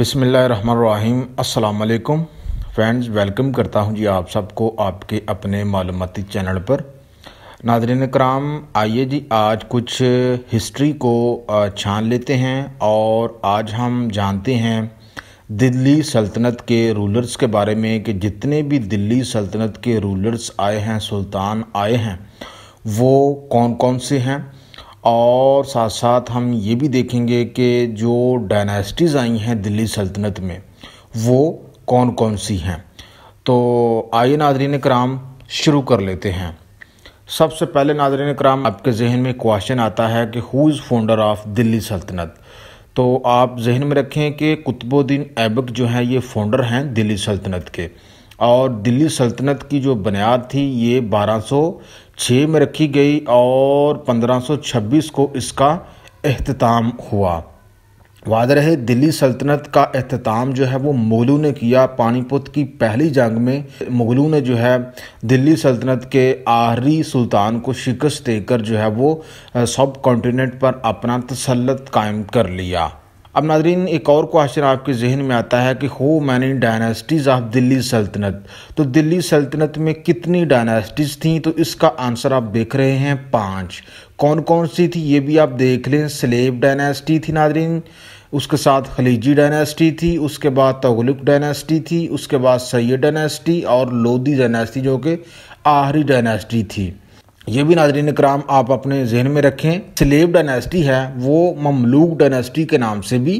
बिसमीम् अल्लाम friends welcome करता हूं जी आप सबको आपके अपने मालूमती चैनल पर नादरीन कराम आइए जी आज कुछ हिस्ट्री को छान लेते हैं और आज हम जानते हैं दिल्ली सल्तनत के रूलर्स के बारे में कि जितने भी दिल्ली सल्तनत के रूलर्स आए हैं सुल्तान आए हैं वो कौन कौन से हैं और साथ साथ हम ये भी देखेंगे कि जो डायनेस्टीज़ आई हैं दिल्ली सल्तनत में वो कौन कौन सी हैं तो आइए नादरीन कराम शुरू कर लेते हैं सबसे पहले नादरीन कराम आपके जहन में क्वेश्चन आता है कि who is founder of Delhi Sultanate तो आप जहन में रखें कि कुतुबुद्दीन ऐबक जो हैं ये फाउंडर हैं दिल्ली सल्तनत के और दिल्ली सल्तनत की जो बुनियाद थी ये 1206 में रखी गई और 1526 को इसका अख्ताम हुआ वाद रहे दिल्ली सल्तनत का अख्ताम जो है वो मुगलों ने किया पानीपत की पहली जंग में मुगलों ने जो है दिल्ली सल्तनत के आहरी सुल्तान को शिकस्त देकर जो है वो सब कॉन्टीनेंट पर अपना तसलत कायम कर लिया अब नाजरीन एक और क्वेश्चन आपके जहन में आता है कि हो many dynasties of Delhi Sultanate तो दिल्ली सल्तनत में कितनी डायनेस्टीज़ थी तो इसका आंसर आप देख रहे हैं पाँच कौन कौन सी थी ये भी आप देख लें स्लेब डायनेस्टी थी नादरीन उसके साथ खलीजी डायनेस्टी थी उसके बाद तगलुक डायनेस्टी थी उसके बाद सैद डायनेस्टी और लोधी डायनेस्टी जो कि आहरी डायनेस्टी थी ये भी नाजरीन कराम आप अपने जहन में रखें सलेब डनेस्टी है वो ममलूक डनेस्टी के नाम से भी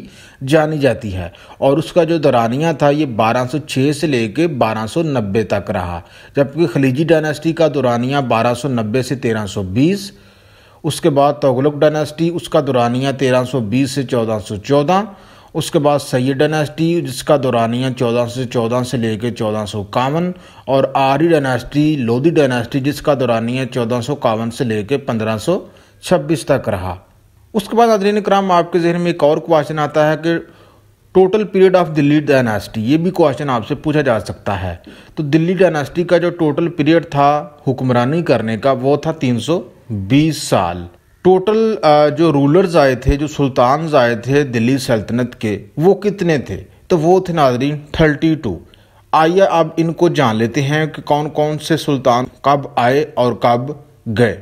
जानी जाती है और उसका जो दौरानिया था ये 1206 से लेके 1290 तक रहा जबकि खलीजी डनेस्टी का दौरानिया 1290 से 1320 उसके बाद तगलक डनेस्टी उसका दौरानिया 1320 से 1414 उसके बाद सैयद डायनेस्टी जिसका दौरानिया चौदह सौ चौदह से लेकर चौदह सौ इक्यावन और आरी डायनेस्टी लोधी डायनेस्टी जिसका दौरानिया चौदह सौ इक्यावन से लेकर पंद्रह सौ छब्बीस तक रहा उसके बाद अदरीन कराम आपके जहन में एक और क्वेश्चन आता है कि total period of Delhi dynasty ये भी क्वेश्चन आपसे पूछा जा सकता है तो दिल्ली डायनास्टी का जो टोटल पीरियड था हुक्मरानी करने का वो था 320 साल टोटल जो रूलर्स आए थे जो सुल्तान आए थे दिल्ली सल्तनत के वो कितने थे तो वो थे नाजरीन थर्टी टू आइए अब इनको जान लेते हैं कि कौन कौन से सुल्तान कब आए और कब गए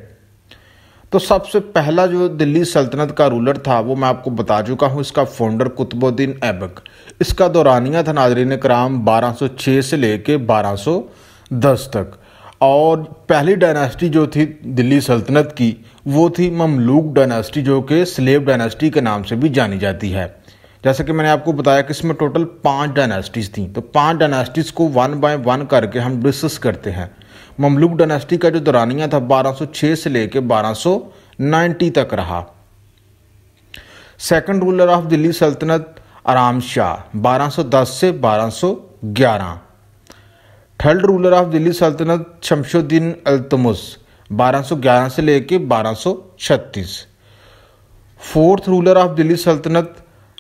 तो सबसे पहला जो दिल्ली सल्तनत का रूलर था वो मैं आपको बता चुका हूँ इसका फाउंडर कुतुबुद्दीन ऐबक इसका दौरानिया था नाजरीन कराम 1206 से लेके 1210 तक और पहली डायनास्टी जो थी दिल्ली सल्तनत की वो थी ममलूक डायनास्टी जो कि स्लेव डायनास्टी के नाम से भी जानी जाती है जैसा कि मैंने आपको बताया कि इसमें टोटल पांच डायनास्टीज़ थी तो पांच डायनास्टीज़ को वन बाय वन करके हम डिस्कस करते हैं ममलूक डायनास्टी का जो दौरानिया था 1206 से लेकर 1290 तक रहा सेकंड रूलर ऑफ दिल्ली सल्तनत आराम शाह 1210 से 1211 थर्ड रूलर ऑफ दिल्ली सल्तनत शमशुद्दीन अल्तमस 1211 से लेके 1236 फोर्थ रूलर ऑफ दिल्ली सल्तनत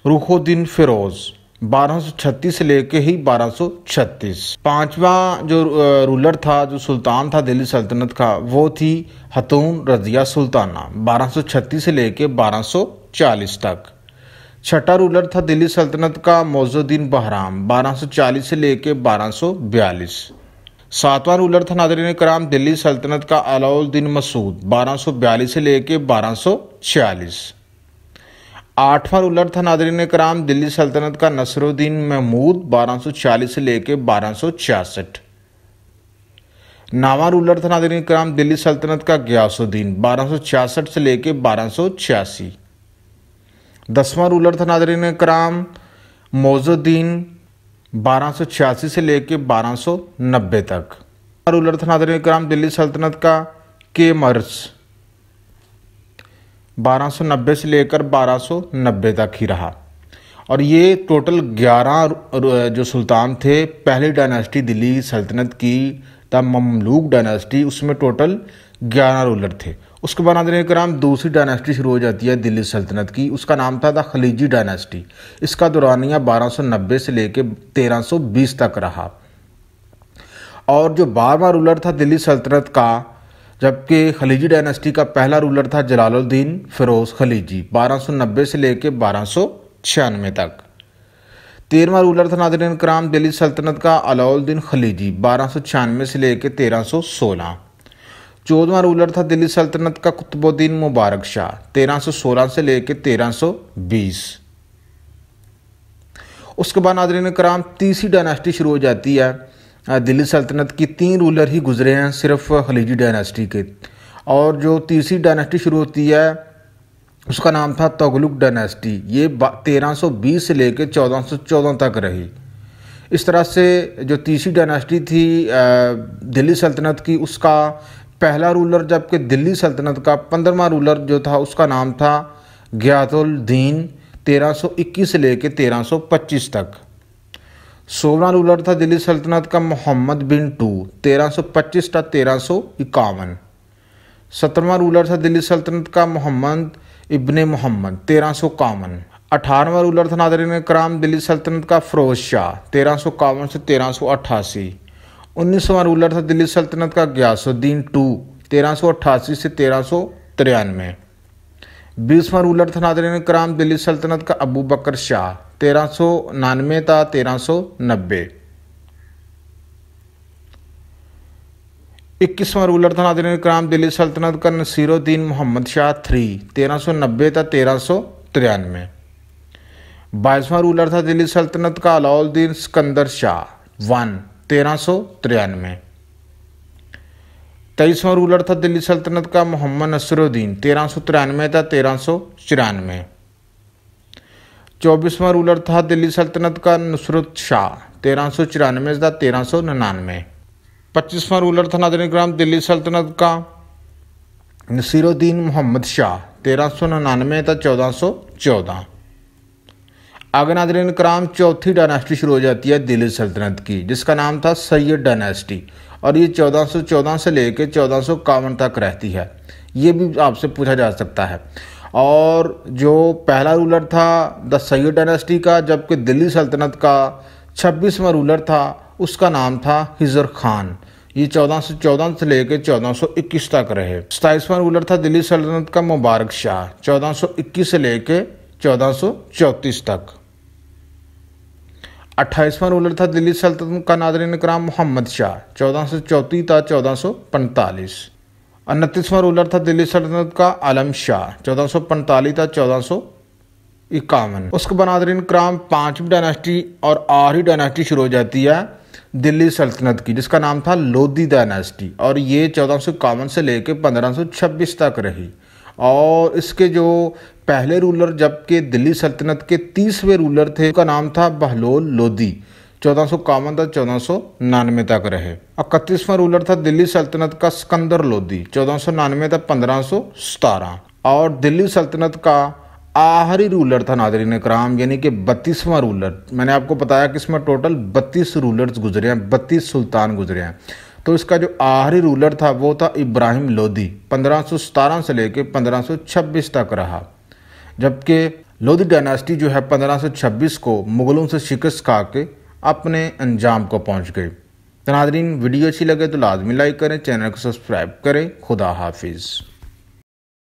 रुखुद्दीन फिरोज़ 1236 से लेके ही 1236 पांचवा जो रूलर था जो सुल्तान था दिल्ली सल्तनत का वो थी हतून रजिया सुल्ताना 1236 से लेके 1240 तक छठा रूलर था दिल्ली सल्तनत का मोजुद्दीन बहराम 1240 से लेकर 1242 सातवां रूलर था नादरीन कराम दिल्ली सल्तनत का अलाउद्दीन मसूद 1242 से लेकर 1246 आठवां रूलर था नादरीन कराम दिल्ली सल्तनत का नसरुद्दीन महमूद 1240 से लेकर बारह नावा रूलर था नादरीन कराम दिल्ली सल्तनत का गयासुद्दीन 1266 से लेकर बारह दसवां रूलर था नादरीन कराम मोजुद्दीन 1286 से लेकर 1290 तक रूलर था नादरीन कराम दिल्ली सल्तनत का के मर्स 1290 से लेकर 1290 तक ही रहा और ये टोटल 11 जो सुल्तान थे पहली डायनेस्टी दिल्ली सल्तनत की द ममलूक डायनेस्टी उसमें टोटल 11 रूलर थे उसके बाद आदर कराम दूसरी डायनेस्टी शुरू हो जाती है दिल्ली सल्तनत की उसका नाम था द खलीजी डायनेस्टी इसका दौरानिया 1290 से लेकर 1320 तक रहा और जो बारवा रूलर था दिल्ली सल्तनत का जबकि खलीजी डायनेस्टी का पहला रूलर था जलालुद्दीन फिरोज खलीजी 1290 से लेकर बारह तक तेरहवा रूलर था नादरीन कराम दिल्ली सल्तनत का अलाउद्दीन खलीजी बारह से लेकर तेरह चौदवा रूलर था दिल्ली सल्तनत का कुतुबुद्दीन मुबारक शाह 1316 से लेकर 1320 उसके बाद नादरीन कराम तीसरी डायनेस्टी शुरू हो जाती है दिल्ली सल्तनत की तीन रूलर ही गुजरे हैं सिर्फ खलीजी डायनेस्टी के और जो तीसरी डायनेस्टी शुरू होती है उसका नाम था तगलुक डायनेस्टी ये 1320 से लेकर 1414 तक रही इस तरह से जो तीसरी डायनेस्टी थी दिल्ली सल्तनत की उसका पहला रूलर जबकि दिल्ली सल्तनत का पंद्रहवा रूलर जो था उसका नाम था सौ 1321 से लेकर 1325 तक सोलह रूलर था दिल्ली सल्तनत का मोहम्मद बिन टू 1325 था तेरह सौ इक्यावन सत्रहवा रूलर था दिल्ली सल्तनत का मोहम्मद इबन मोहम्मद तेरह सौ इक्यावन अठारहवा रूलर था नादरीन कराम दिल्ली सल्तनत का फरोज शाह तेरह सौ इक्यावन से तेरह सौ अट्ठासी उन्नीसवा रूलर था दिल्ली सल्तनत का ग्यासुद्दीन टू तेरह से तेरह सौ तिरानवे बीसवा रूलर था नादरीन कराम दिल्ली सल्तनत का अबू बकर शाह तेरह सौ नानवे था तेरह सौ नब्बे इक्कीसवां रूलर था नादरीन कराम दिल्ली सल्तनत का नसीरुद्दीन मोहम्मद शाह थ्री तेरह सौ नब्बे था तेरह सौ तिरानवे बाईसवां रूलर था दिल्ली सल्तनत का अलाउद्दीन सिकंदर शाह वन तेरह सौ तेईसवां रूलर था दिल्ली सल्तनत का मोहम्मद नसरुद्दीन तेरह सौ तिरानवे था तेरह सौ चौरानवे चौबीसवां रूलर था दिल्ली सल्तनत का नुसरत शाह तेरह सौ चौरानवे था तेरह सौ निन्यानवे पच्चीसवां रूलर था नादन दिल्ली सल्तनत का नसीरुद्दीन मोहम्मद शाह तेरह सौ निन्यानवे था चौदह सौ चौदह आगे नाजरीन कराम चौथी डायनेस्टी शुरू हो जाती है दिल्ली सल्तनत की जिसका नाम था सैयद डायनेस्टी और ये 1414 से लेकर चौदह तक रहती है ये भी आपसे पूछा जा सकता है और जो पहला रूलर था द सैयद डायनेस्टी का जबकि दिल्ली सल्तनत का छब्बीसवा रूलर था उसका नाम था हिजर खान ये चौदह सौ चौदह से लेकर चौदह सौ इक्कीस तक रहे सताईसवां रूलर था दिल्ली सल्तनत का मुबारक शाह चौदह सौ इक्कीस से लेकर चौदह सौ चौंतीस तक अट्ठाईसवां रूलर था दिल्ली सल्तनत का नादरीन कराम मोहम्मद शाह चौदह सौ चौतीस था चौदह सौ पैंतालीस उनतीसवां रूलर था दिल्ली सल्तनत का आलम शाह चौदह सौ पैंतालीस था चौदह सौ इक्यावन उसके बनादरीन कराम पाँचवीं डायनेस्टी और आठवीं डायनेस्टी शुरू हो जाती है दिल्ली सल्तनत की जिसका नाम था लोधी डायनेस्टी और ये चौदह सौ इक्यावन से लेकर पंद्रह सौ छब्बीस तक रही और इसके जो पहले रूलर जबकि दिल्ली सल्तनत के तीसवें रूलर थे उनका नाम था बहलोल लोधी चौदह सौ इक्यावन तक चौदह सौ नानवे तक रहे इकतीसवां रूलर था दिल्ली सल्तनत का सिकंदर लोधी चौदह सौ नानवे तक पंद्रह सौ सतारह और दिल्ली सल्तनत का आखिरी रूलर था नादरीन कराम यानी कि बत्तीसवां रूलर मैंने आपको बताया कि इसमें टोटल बत्तीस रूलर्स गुजरे हैं बत्तीस सुल्तान गुजरे हैं तो इसका जो आखिरी रूलर था वो था इब्राहिम लोधी पंद्रह से लेकर पंद्रह तक रहा जबकि लोधी डायनेस्टी जो है 1526 को मुग़लों से शिकस्त खा के अपने अंजाम को पहुंच गई तनादरीन वीडियो अच्छी लगे तो लाजमी लाइक करें चैनल को सब्सक्राइब करें खुदा हाफिज़